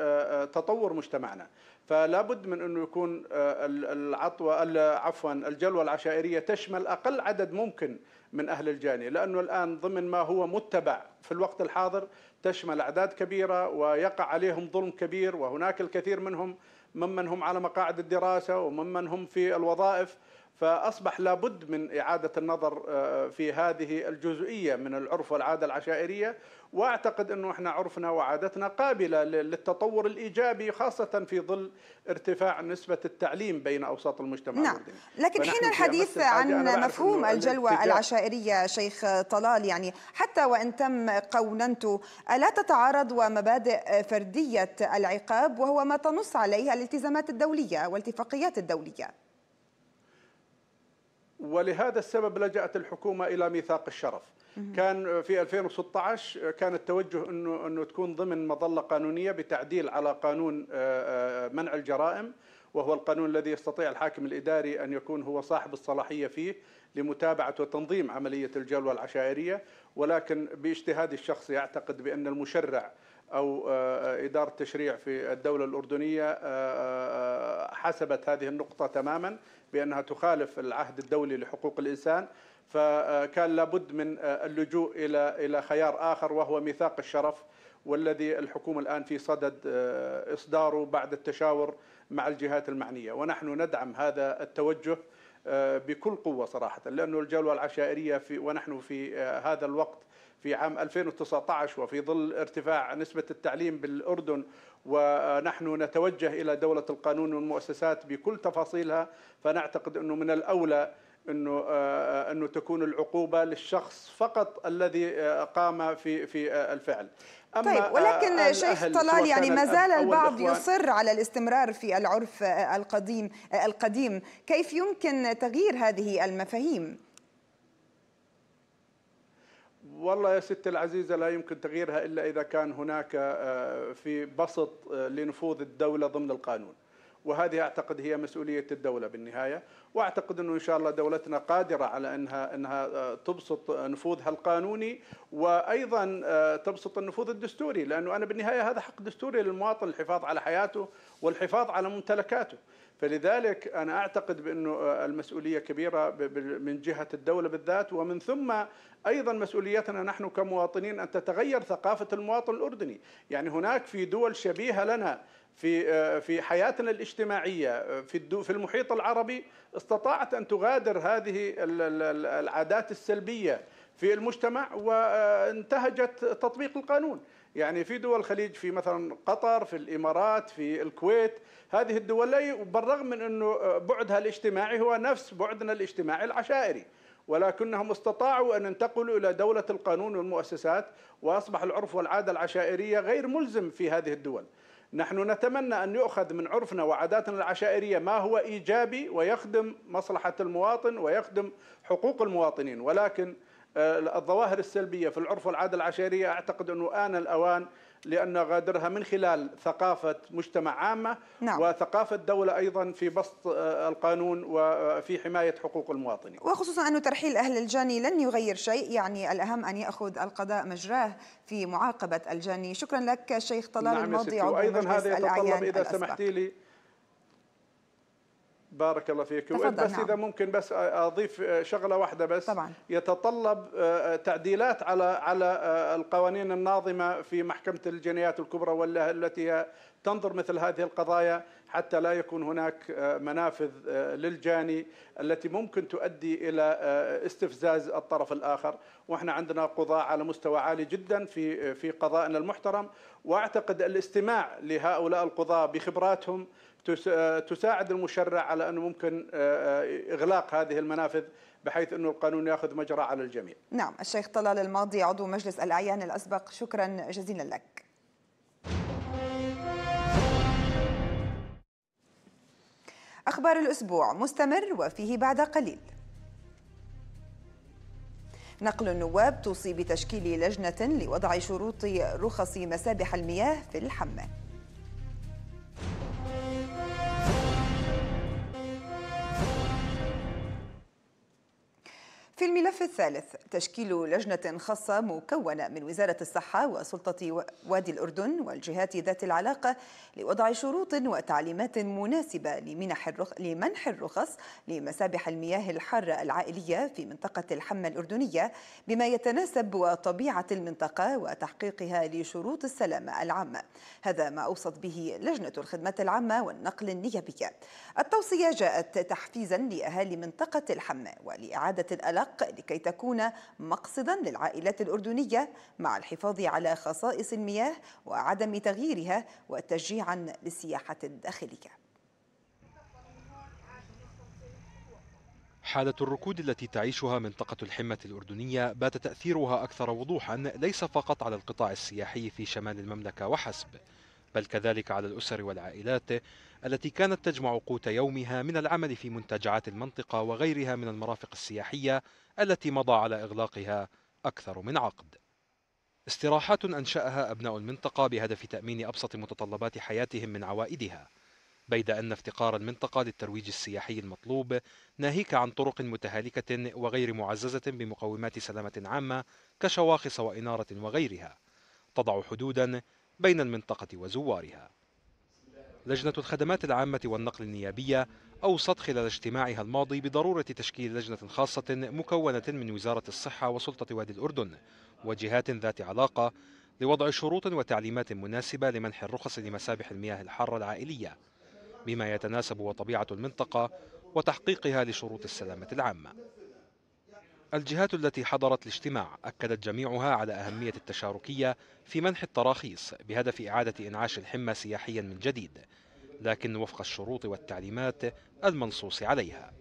تطور مجتمعنا فلا بد من انه يكون العطوه عفوا الجلوه العشائريه تشمل اقل عدد ممكن من أهل الجانية لأنه الآن ضمن ما هو متبع في الوقت الحاضر تشمل أعداد كبيرة ويقع عليهم ظلم كبير وهناك الكثير منهم ممن هم على مقاعد الدراسة وممن هم في الوظائف فأصبح لابد من إعادة النظر آه، في هذه الجزئية من العرف والعادة العشائرية واعتقد انه احنا عرفنا وعادتنا قابله للتطور الايجابي خاصه في ظل ارتفاع نسبه التعليم بين اوساط المجتمع نعم لكن حين الحديث عن مفهوم الجلوه العشائريه شيخ طلال يعني حتى وان تم قوننته الا تتعارض ومبادئ فرديه العقاب وهو ما تنص عليه الالتزامات الدوليه والاتفاقيات الدوليه؟ ولهذا السبب لجأت الحكومة إلى ميثاق الشرف كان في 2016 كان التوجه انه انه تكون ضمن مظله قانونيه بتعديل على قانون آه، آه، منع الجرائم وهو القانون الذي يستطيع الحاكم الاداري ان يكون هو صاحب الصلاحيه فيه لمتابعه وتنظيم عمليه الجلوه العشائريه ولكن باجتهادي الشخصي اعتقد بان المشرع او آه، اداره التشريع في الدوله الاردنيه حسبت هذه النقطه تماما بانها تخالف العهد الدولي لحقوق الانسان فكان لابد من آه، اللجوء الى الى خيار اخر وهو ميثاق الشرف والذي الحكومه الان في صدد آه، اصداره بعد التشاور مع الجهات المعنيه ونحن ندعم هذا التوجه آه، بكل قوه صراحه لانه الجلوه العشائريه في ونحن في هذا الوقت في عام 2019 وفي ظل ارتفاع نسبه التعليم بالاردن ونحن نتوجه الى دوله القانون والمؤسسات بكل تفاصيلها فنعتقد انه من الاولى انه آه، آه، انه تكون العقوبه للشخص فقط الذي آه، قام في في الفعل أما طيب ولكن شيخ طلال يعني ما زال البعض يصر على الاستمرار في العرف القديم القديم كيف يمكن تغيير هذه المفاهيم والله يا ست العزيزة لا يمكن تغييرها إلا إذا كان هناك في بسط لنفوذ الدولة ضمن القانون وهذه اعتقد هي مسؤوليه الدوله بالنهايه واعتقد انه ان شاء الله دولتنا قادره على انها انها آه، تبسط نفوذها القانوني وايضا آه، تبسط النفوذ الدستوري لانه انا بالنهايه هذا حق دستوري للمواطن الحفاظ على حياته والحفاظ على ممتلكاته فلذلك انا اعتقد بانه آه، المسؤوليه كبيره من جهه الدوله بالذات ومن ثم ايضا مسؤوليتنا نحن كمواطنين ان تتغير ثقافه المواطن الاردني، يعني هناك في دول شبيهه لنا في آه، في حياتنا الاجتماعيه آه، في في المحيط العربي استطاعت ان تغادر هذه العادات السلبيه في المجتمع وانتهجت آه، تطبيق القانون يعني في دول الخليج في مثلا قطر في الامارات في الكويت هذه الدول بالرغم من انه بعدها الاجتماعي هو نفس بعدنا الاجتماعي العشائري ولكنهم استطاعوا ان ينتقلوا الى دوله القانون والمؤسسات واصبح العرف والعاده العشائريه غير ملزم في هذه الدول نحن نتمنى أن يؤخذ من عرفنا وعاداتنا العشائرية ما هو إيجابي ويخدم مصلحة المواطن ويخدم حقوق المواطنين ولكن آه، الظواهر السلبية في العرف والعادة العشائرية أعتقد أنه آن الأوان لأن غادرها من خلال ثقافة مجتمع عامة نعم. وثقافة دولة أيضا في بسط آه، القانون وفي آه، حماية حقوق المواطنين وخصوصا أن ترحيل أهل الجاني لن يغير شيء يعني الأهم أن يأخذ القضاء مجراه في معاقبة الجاني شكرا لك شيخ طلال نعم الماضي عضو الأعيان وأيضا هذا يتطلب إذا سمحتي لي بارك الله فيك بس نعم. اذا ممكن بس اضيف شغله واحده بس طبعا. يتطلب تعديلات على على القوانين الناظمه في محكمه الجنايات الكبرى والتي تنظر مثل هذه القضايا حتى لا يكون هناك منافذ للجاني التي ممكن تؤدي الى استفزاز الطرف الاخر واحنا عندنا قضاة على مستوى عالي جدا في في قضائنا المحترم واعتقد الاستماع لهؤلاء القضاة بخبراتهم آه، تساعد المشرع على انه ممكن آه، آه، اغلاق هذه المنافذ بحيث انه القانون ياخذ مجرى على الجميع. نعم، الشيخ طلال الماضي عضو مجلس الاعيان الاسبق، شكرا جزيلا لك. اخبار الاسبوع مستمر وفيه بعد قليل. نقل النواب توصي بتشكيل لجنه لوضع شروط رخص مسابح المياه في الحمام. في الملف الثالث تشكيل لجنة خاصة مكونة من وزارة الصحة وسلطة وادي الأردن والجهات ذات العلاقة لوضع شروط وتعليمات مناسبة لمنح الرخ... لمنح الرخص لمسابح المياه الحارة العائلية في منطقة الحمى الأردنية بما يتناسب وطبيعة المنطقة وتحقيقها لشروط السلامة العامة هذا ما أوصت به لجنة الخدمة العامة والنقل النيابية التوصية جاءت تحفيزا لأهالي منطقة الحمى ولإعادة الألق العراق لكي تكون مقصدا للعائلات الأردنية مع الحفاظ على خصائص المياه وعدم تغييرها وتشجيعا للسياحة الداخلية حالة الركود التي تعيشها منطقة الحمة الأردنية بات تأثيرها أكثر وضوحا ليس فقط على القطاع السياحي في شمال المملكة وحسب بل كذلك على الأسر والعائلات التي كانت تجمع قوت يومها من العمل في منتجعات المنطقة وغيرها من المرافق السياحية التي مضى على إغلاقها أكثر من عقد. استراحات أنشأها أبناء المنطقة بهدف تأمين أبسط متطلبات حياتهم من عوائدها، بيد أن افتقار المنطقة للترويج السياحي المطلوب ناهيك عن طرق متهالكة وغير معززة بمقومات سلامة عامة كشواخص وإنارة وغيرها، تضع حدودا بين المنطقة وزوارها. لجنة الخدمات العامة والنقل النيابية أوصت خلال اجتماعها الماضي بضرورة تشكيل لجنة خاصة مكونة من وزارة الصحة وسلطة وادي الأردن وجهات ذات علاقة لوضع شروط وتعليمات مناسبة لمنح الرخص لمسابح المياه الحارة العائلية بما يتناسب وطبيعة المنطقة وتحقيقها لشروط السلامة العامة الجهات التي حضرت الاجتماع أكدت جميعها على أهمية التشاركية في منح التراخيص بهدف إعادة إنعاش الحمى سياحيا من جديد لكن وفق الشروط والتعليمات المنصوص عليها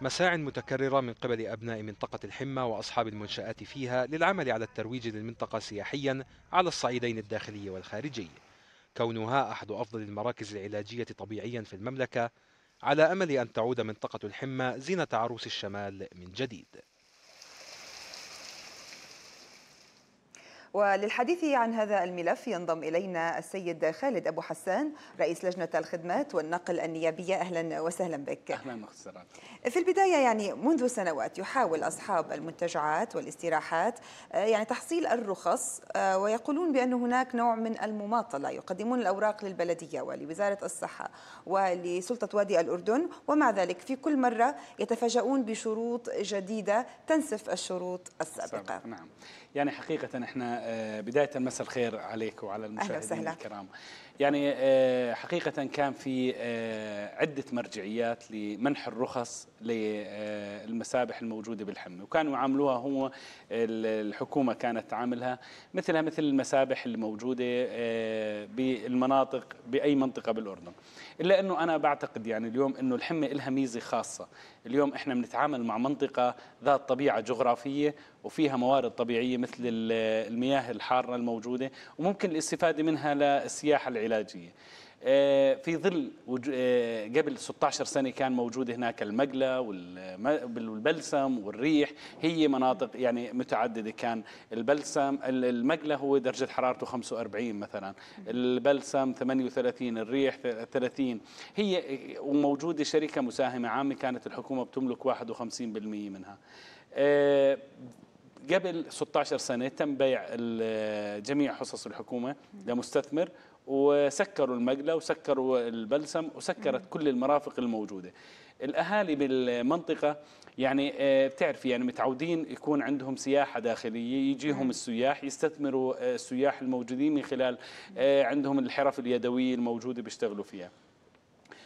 مساع متكررة من قبل أبناء منطقة الحمى وأصحاب المنشآت فيها للعمل على الترويج للمنطقة سياحيا على الصعيدين الداخلي والخارجي كونها أحد أفضل المراكز العلاجية طبيعيا في المملكة على أمل أن تعود منطقة الحمى زينة عروس الشمال من جديد وللحديث عن هذا الملف ينضم إلينا السيد خالد أبو حسان رئيس لجنة الخدمات والنقل النيابية أهلا وسهلا بك أهلا مخسرات في البداية يعني منذ سنوات يحاول أصحاب المنتجعات والاستراحات آه، يعني تحصيل الرخص آه، ويقولون بأن هناك نوع من المماطلة يقدمون الأوراق للبلدية ولوزارة الصحة ولسلطة وادي الأردن ومع ذلك في كل مرة يتفاجؤون بشروط جديدة تنسف الشروط السابقة نعم يعني حقيقة احنا آه، بداية مساء الخير عليك وعلى المشاهدين الكرام يعني آه، حقيقة كان في آه، عدة مرجعيات لمنح الرخص للمسابح آه، الموجودة بالحمة وكانوا يعاملوها هو الحكومة كانت تعاملها مثلها مثل المسابح الموجودة بالمناطق بأي منطقة بالأردن إلا أنه أنا بعتقد يعني اليوم أنه الحمة لها ميزة خاصة اليوم إحنا بنتعامل مع منطقة ذات طبيعة جغرافية وفيها موارد طبيعية مثل المياه الحارة الموجودة وممكن الاستفادة منها للسياحة العلمية العلاجيه آه، في ظل آه، قبل 16 سنه كان موجود هناك المقلى والبلسم والريح هي مناطق يعني متعدده كان البلسم المقلى هو درجه حرارته 45 مثلا البلسم 38 الريح 30 هي وموجوده شركه مساهمه عامه كانت الحكومه بتملك 51% منها آه، قبل 16 سنه تم بيع جميع حصص الحكومه لمستثمر وسكروا المقلة وسكروا البلسم وسكرت كل المرافق الموجودة الأهالي بالمنطقة يعني آه، بتعرف يعني متعودين يكون عندهم سياحة داخلية يجيهم السياح يستثمروا آه، السياح الموجودين من خلال آه، عندهم الحرف اليدوية الموجودة بيشتغلوا فيها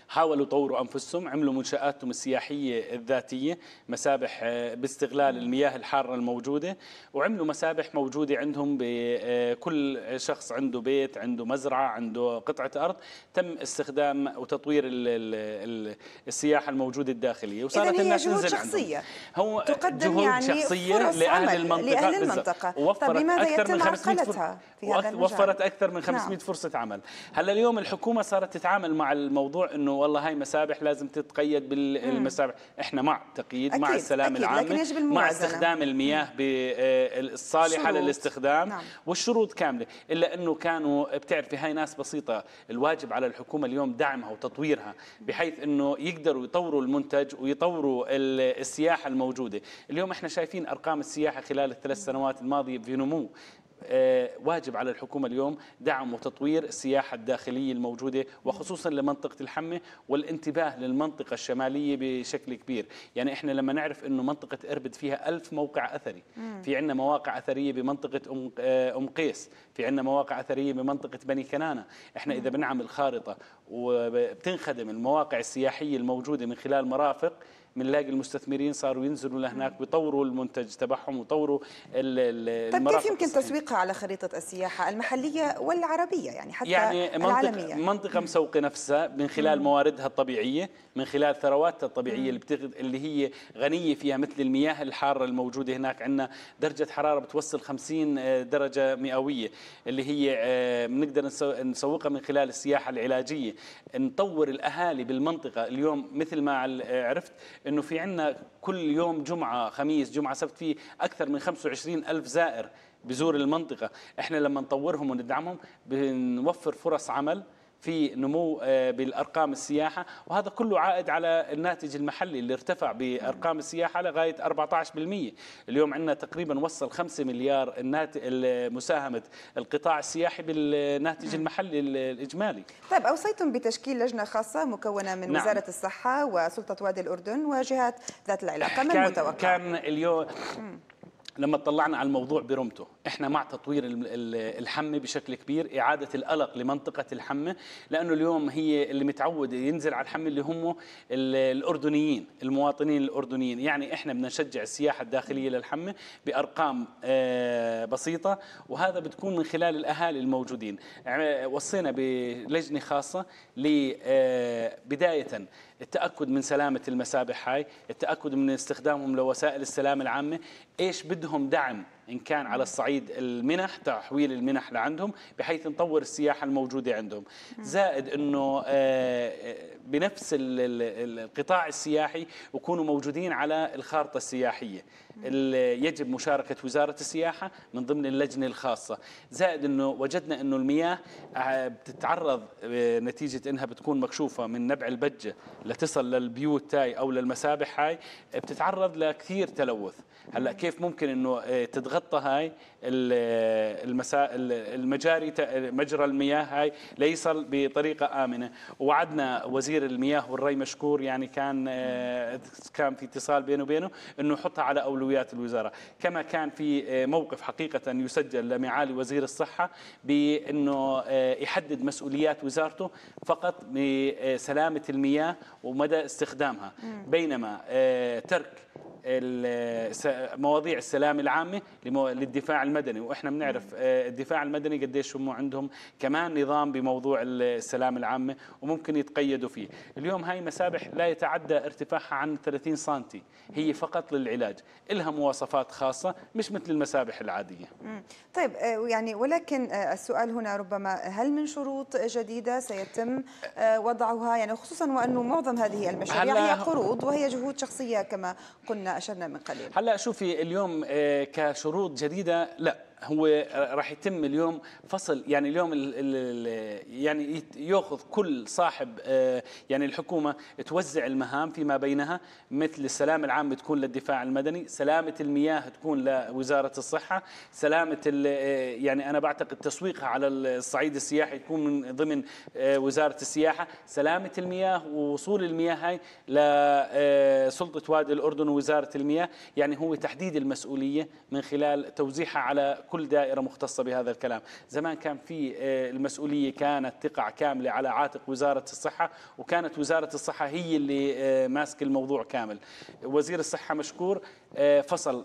حاولوا يطوروا أنفسهم عملوا منشآتهم السياحية الذاتية مسابح آه، باستغلال المياه الحارة الموجودة وعملوا مسابح موجودة عندهم بكل آه، شخص عنده بيت عنده مزرعة عنده قطعة أرض تم استخدام وتطوير السياحة الموجودة الداخلية وصارت الناس جهود تنزل شخصية هو تقدم جهود يعني شخصية لأهل المنطقة, لأهل المنطقة. وفرت أكثر من 500 فرصة في هذا المجال. وفرت أكثر من 500 نعم. فرصة عمل هلا اليوم الحكومة صارت تتعامل مع الموضوع أنه والله هاي مسابح لازم تتقيد بالمسابح احنا مع تقييد مع السلام العام مع استخدام المياه الصالحة للاستخدام نعم. والشروط كاملة إلا أنه كانوا بتعرفي هاي ناس بسيطة الواجب على الحكومة اليوم دعمها وتطويرها بحيث أنه يقدروا يطوروا المنتج ويطوروا السياحة الموجودة اليوم احنا شايفين أرقام السياحة خلال الثلاث سنوات الماضية في نمو آه، واجب على الحكومة اليوم دعم وتطوير السياحة الداخلية الموجودة وخصوصا لمنطقة الحمة والانتباه للمنطقة الشمالية بشكل كبير يعني إحنا لما نعرف أنه منطقة إربد فيها ألف موقع أثري في عندنا مواقع أثرية بمنطقة آه، أم قيس في عندنا مواقع أثرية بمنطقة بني كنانة إحنا إذا بنعمل خارطة وبتنخدم المواقع السياحية الموجودة من خلال مرافق بنلاقي المستثمرين صاروا ينزلوا لهناك بيطوروا المنتج تبعهم ويطوروا طيب كيف يمكن تسويقها على خريطه السياحه المحليه والعربيه يعني حتى يعني منطق العالميه منطقه مسوقه نفسها من خلال مواردها الطبيعيه من خلال ثرواتها الطبيعيه اللي بتغ... اللي هي غنيه فيها مثل المياه الحاره الموجوده هناك عندنا درجه حراره بتوصل 50 آه، درجه مئويه اللي هي آه، بنقدر نسوقها من خلال السياحه العلاجيه نطور الاهالي بالمنطقه اليوم مثل ما آه، عرفت انه في عندنا كل يوم جمعه خميس جمعه سبت في اكثر من 25 الف زائر بزور المنطقه احنا لما نطورهم وندعمهم بنوفر فرص عمل في نمو آه، بالارقام السياحه وهذا كله عائد على الناتج المحلي اللي ارتفع بارقام السياحه لغايه 14% اليوم عندنا تقريبا وصل 5 مليار مساهمه القطاع السياحي بالناتج نعم. المحلي الاجمالي طيب اوصيتم بتشكيل لجنه خاصه مكونه من نعم. وزاره الصحه وسلطه وادي الاردن وجهات ذات العلاقه ما المتوقع كان اليوم لما اطلعنا على الموضوع برمته احنا مع تطوير الحمى بشكل كبير اعاده القلق لمنطقه الحمى لانه اليوم هي اللي متعود ينزل على الحمى اللي هم الاردنيين المواطنين الاردنيين يعني احنا بدنا نشجع السياحه الداخليه للحمى بارقام آه، بسيطه وهذا بتكون من خلال الاهالي الموجودين يعني وصينا بلجنه خاصه لبدايه آه، التاكد من سلامه المسابح هاي التاكد من استخدامهم لوسائل السلام العامه ايش بدهم دعم إن كان على الصعيد المنح تحويل المنح لعندهم بحيث نطور السياحة الموجودة عندهم زائد أنه آه، آه، بنفس القطاع السياحي يكونوا موجودين على الخارطة السياحية يجب مشاركة وزارة السياحة من ضمن اللجنة الخاصة زائد أنه وجدنا أنه المياه بتتعرض آه، نتيجة أنها بتكون مكشوفة من نبع البجة لتصل للبيوت تاي أو للمسابح هاي بتتعرض لكثير تلوث هلا كيف ممكن أنه آه، تتغطى هاي المسا... المجاري مجرى المياه هاي ليصل بطريقه امنه وعدنا وزير المياه والري مشكور يعني كان آه، كان في اتصال بينه وبينه انه يحطها على اولويات الوزاره كما كان في آه، موقف حقيقه يسجل لمعالي وزير الصحه بانه آه، يحدد مسؤوليات وزارته فقط بسلامه المياه ومدى استخدامها بينما ترك مواضيع السلام العامه للدفاع المدني واحنا بنعرف نعم. آه، الدفاع المدني قديش هم عندهم كمان نظام بموضوع السلام العامه وممكن يتقيدوا فيه اليوم هاي مسابح لا يتعدى ارتفاعها عن 30 سم هي فقط للعلاج إلها مواصفات خاصه مش مثل المسابح العاديه طيب آه، يعني ولكن آه، السؤال هنا ربما هل من شروط جديده سيتم وضعها يعني خصوصا وانه معظم هذه المشاريع هي قروض وهي جهود شخصيه كما قلنا اشرنا من قليل هلا شوفي اليوم آه، كشروط جديده لا هو راح يتم اليوم فصل يعني اليوم الـ الـ يعني ياخذ كل صاحب آه، يعني الحكومه توزع المهام فيما بينها مثل السلام العام بتكون للدفاع المدني، سلامه المياه تكون لوزاره الصحه، سلامه آه، يعني انا بعتقد تسويقها على الصعيد السياحي تكون من ضمن آه، وزاره السياحه، سلامه المياه ووصول المياه هاي لسلطه وادي الاردن ووزاره المياه، يعني هو تحديد المسؤوليه من خلال توزيعها على كل دائرة مختصة بهذا الكلام زمان كان في آه، المسؤولية كانت تقع كاملة على عاتق وزارة الصحة وكانت وزارة الصحة هي اللي آه، ماسك الموضوع كامل وزير الصحة مشكور آه، فصل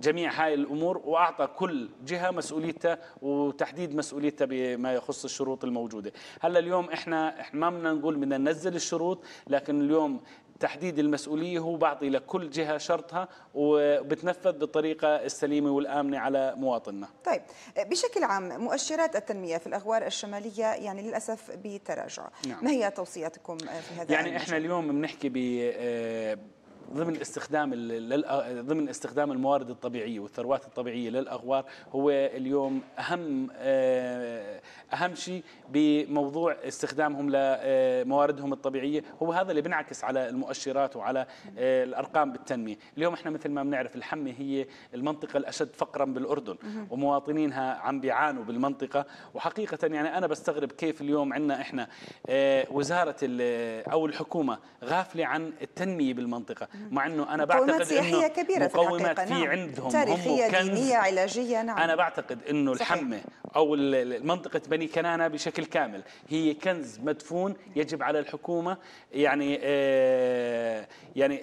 جميع هاي الأمور وأعطى كل جهة مسؤوليتها وتحديد مسؤوليتها بما يخص الشروط الموجودة هلا اليوم إحنا, إحنا ما بدنا نقول بدنا ننزل الشروط لكن اليوم تحديد المسؤولية هو بعطي لكل جهة شرطها وبتنفذ بالطريقة السليمة والآمنة على مواطننا طيب بشكل عام مؤشرات التنمية في الأغوار الشمالية يعني للأسف بتراجع نعم. ما هي توصياتكم في هذا يعني المشكلة. إحنا اليوم بنحكي ب آه، ضمن استخدام ضمن استخدام الموارد الطبيعيه والثروات الطبيعيه للاغوار هو اليوم اهم آه، اهم شيء بموضوع استخدامهم لمواردهم الطبيعيه هو هذا اللي بنعكس على المؤشرات وعلى آه، الارقام بالتنميه اليوم احنا مثل ما بنعرف الحمه هي المنطقه الاشد فقرا بالاردن ومواطنينها عم بيعانوا بالمنطقه وحقيقه يعني انا بستغرب كيف اليوم عندنا احنا آه، وزاره او الحكومه غافله عن التنميه بالمنطقه مع انه انا بعتقد انه كبيرة مقومات في, في نعم. عندهم تاريخيه دينيه علاجيه نعم انا بعتقد انه الحمه او منطقه بني تبني كنانة بشكل كامل هي كنز مدفون يجب على الحكومة يعني آه، يعني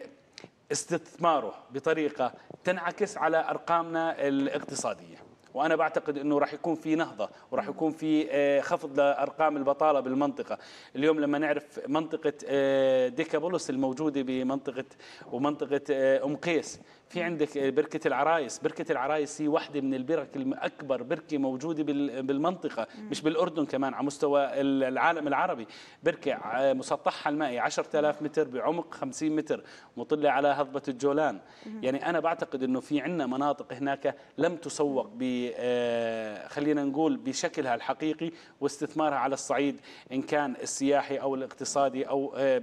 استثماره بطريقة تنعكس على أرقامنا الاقتصادية وانا بعتقد انه راح يكون في نهضه وراح يكون في آه، خفض لارقام البطاله بالمنطقه اليوم لما نعرف منطقه آه، ديكابولوس الموجوده بمنطقه ومنطقه ام قيس في عندك بركة العرايس بركة العرايس هي واحدة من البرك الأكبر بركة موجودة بالمنطقة مش بالأردن كمان على مستوى العالم العربي بركة مسطحها المائي 10000 متر بعمق 50 متر مطلة على هضبة الجولان يعني أنا بعتقد أنه في عنا مناطق هناك لم تسوق ب آه، خلينا نقول بشكلها الحقيقي واستثمارها على الصعيد إن كان السياحي أو الاقتصادي أو آه،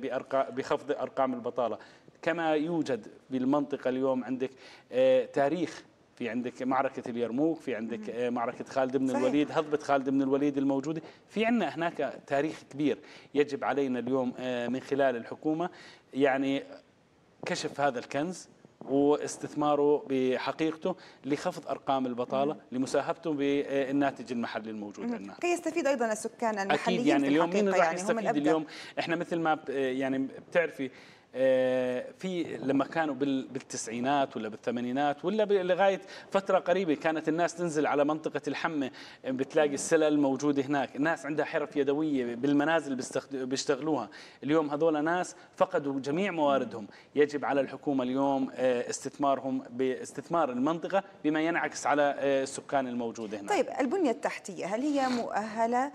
بخفض أرقام البطالة كما يوجد بالمنطقة اليوم عندك آه، تاريخ في عندك معركة اليرموك في عندك آه، معركة خالد بن الوليد هضبة خالد بن الوليد الموجودة في عندنا هناك تاريخ كبير يجب علينا اليوم آه، من خلال الحكومة يعني كشف هذا الكنز واستثماره بحقيقته لخفض ارقام البطاله لمساهمته بالناتج المحلي الموجود عندنا كي يستفيد ايضا السكان المحليين اكيد يعني اليوم مين راح يعني يستفيد اليوم احنا مثل ما يعني بتعرفي آه، في لما كانوا بالتسعينات ولا بالثمانينات ولا لغايه فتره قريبه كانت الناس تنزل على منطقه الحمه آه، بتلاقي السلل موجوده هناك، الناس عندها حرف يدويه بالمنازل بيشتغلوها، اليوم هذول ناس فقدوا جميع مواردهم، يجب على الحكومه اليوم آه، استثمارهم باستثمار المنطقه بما ينعكس على السكان الموجوده هناك. طيب البنيه التحتيه هل هي مؤهله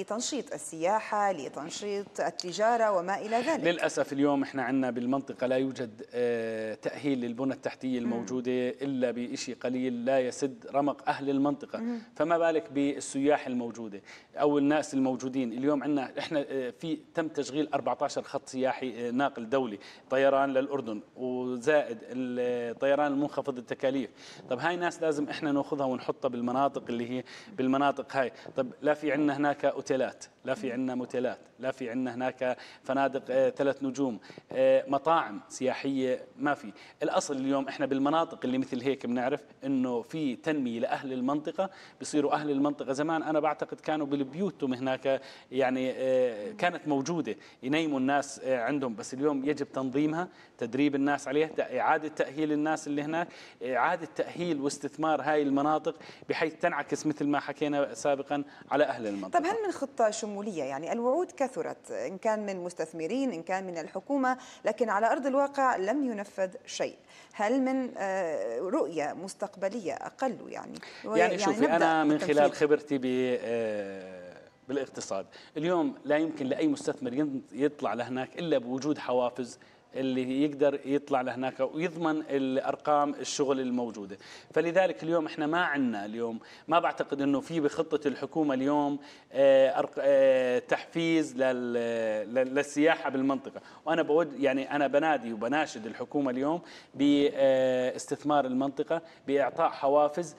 لتنشيط السياحه، لتنشيط التجاره وما الى ذلك؟ للاسف اليوم احنا عندنا بالمنطقة لا يوجد آه، تأهيل للبنى التحتية الموجودة إلا بشيء قليل لا يسد رمق أهل المنطقة فما بالك بالسياح الموجودة أو الناس الموجودين اليوم عندنا إحنا آه، في تم تشغيل 14 خط سياحي آه، ناقل دولي طيران للأردن وزائد الطيران المنخفض التكاليف طب هاي ناس لازم إحنا ناخذها ونحطها بالمناطق اللي هي بالمناطق هاي طب لا في عندنا هناك أوتيلات لا في عندنا موتيلات لا في عندنا هناك فنادق ثلاث آه، نجوم آه، مطاعم سياحية ما في الأصل اليوم إحنا بالمناطق اللي مثل هيك بنعرف أنه في تنمية لأهل المنطقة بصيروا أهل المنطقة زمان أنا بعتقد كانوا بالبيوتهم هناك يعني آه، كانت موجودة ينيموا الناس عندهم بس اليوم يجب تنظيمها تدريب الناس عليها إعادة تأهيل الناس اللي هناك إعادة تأهيل واستثمار هاي المناطق بحيث تنعكس مثل ما حكينا سابقا على أهل المنطقة طب هل من خطة شمولية شمولية يعني الوعود كثرت إن كان من مستثمرين إن كان من الحكومة لكن على أرض الواقع لم ينفذ شيء هل من آه، رؤية مستقبلية أقل يعني يعني شوفي يعني أنا من خلال خبرتي ب آه، بالاقتصاد اليوم لا يمكن لأي مستثمر يطلع لهناك إلا بوجود حوافز اللي يقدر يطلع لهناك ويضمن الارقام الشغل الموجوده فلذلك اليوم احنا ما عندنا اليوم ما بعتقد انه في بخطه الحكومه اليوم آه، آه، تحفيز للسياحه بالمنطقه وانا بود يعني انا بنادي وبناشد الحكومه اليوم باستثمار المنطقه باعطاء حوافز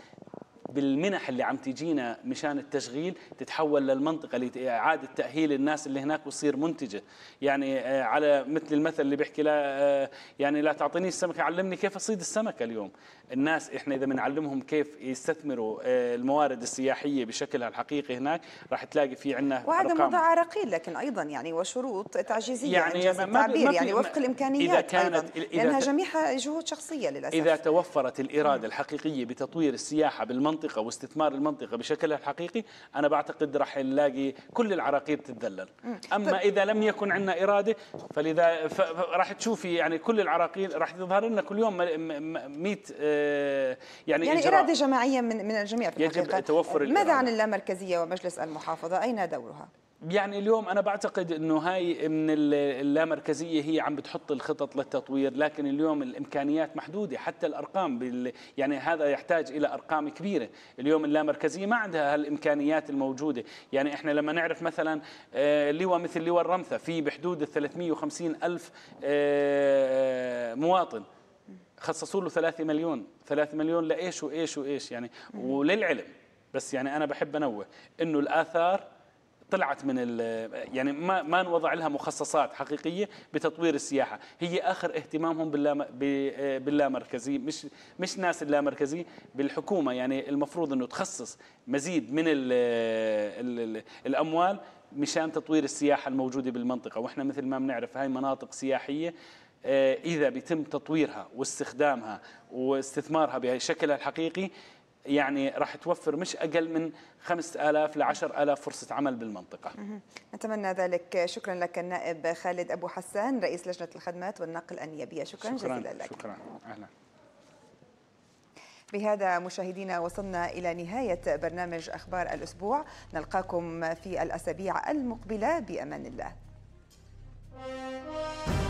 بالمنح اللي عم تجينا مشان التشغيل تتحول للمنطقة لإعادة تأهيل الناس اللي هناك وتصير منتجة يعني آه، على مثل المثل اللي بيحكي لا آه، يعني لا تعطيني السمكة علمني كيف أصيد السمكة اليوم الناس إحنا إذا بنعلمهم كيف يستثمروا آه، الموارد السياحية بشكلها الحقيقي هناك راح تلاقي في عندنا وهذا موضوع عراقيل لكن أيضا يعني وشروط تعجيزية يعني ما التعبير يعني وفق الإمكانيات إذا كانت أيضاً لأنها جميعها جهود شخصية للأسف إذا توفرت الإرادة الحقيقية بتطوير السياحة بالمنطقة المنطقة واستثمار المنطقة بشكلها الحقيقي أنا بعتقد راح نلاقي كل العراقيل تتدلل طيب. أما إذا لم يكن عندنا إرادة فلذا راح تشوفي يعني كل العراقيل راح تظهر لنا كل يوم 100 آه، يعني يعني إرادة جماعية من من الجميع في يجب الحقيقة. توفر ماذا عن اللامركزية ومجلس المحافظة أين دورها؟ يعني اليوم أنا بعتقد أنه هاي من اللامركزية هي عم بتحط الخطط للتطوير لكن اليوم الإمكانيات محدودة حتى الأرقام بال يعني هذا يحتاج إلى أرقام كبيرة اليوم اللامركزية ما عندها هالإمكانيات الموجودة يعني إحنا لما نعرف مثلا آه، لواء مثل لواء الرمثة في بحدود ال 350 ألف آه، آه، مواطن خصصوا له 3 مليون 3 مليون لإيش وإيش وإيش يعني وللعلم بس يعني أنا بحب أنوه أنه الآثار طلعت من يعني ما ما انوضع لها مخصصات حقيقيه بتطوير السياحه، هي اخر اهتمامهم آه، باللامركزي مش مش ناس اللامركزي بالحكومه يعني المفروض انه تخصص مزيد من ال ال الاموال مشان تطوير السياحه الموجوده بالمنطقه، واحنا مثل ما بنعرف هاي مناطق سياحيه آه، اذا بيتم تطويرها واستخدامها واستثمارها بشكلها الحقيقي يعني راح توفر مش أقل من 5000 ل 10000 فرصة عمل بالمنطقة نتمنى ذلك شكرا لك النائب خالد أبو حسان رئيس لجنة الخدمات والنقل النيابية شكرا, شكرا جزيلا لك شكرا أهلا بهذا مشاهدينا وصلنا إلى نهاية برنامج أخبار الأسبوع نلقاكم في الأسابيع المقبلة بأمان الله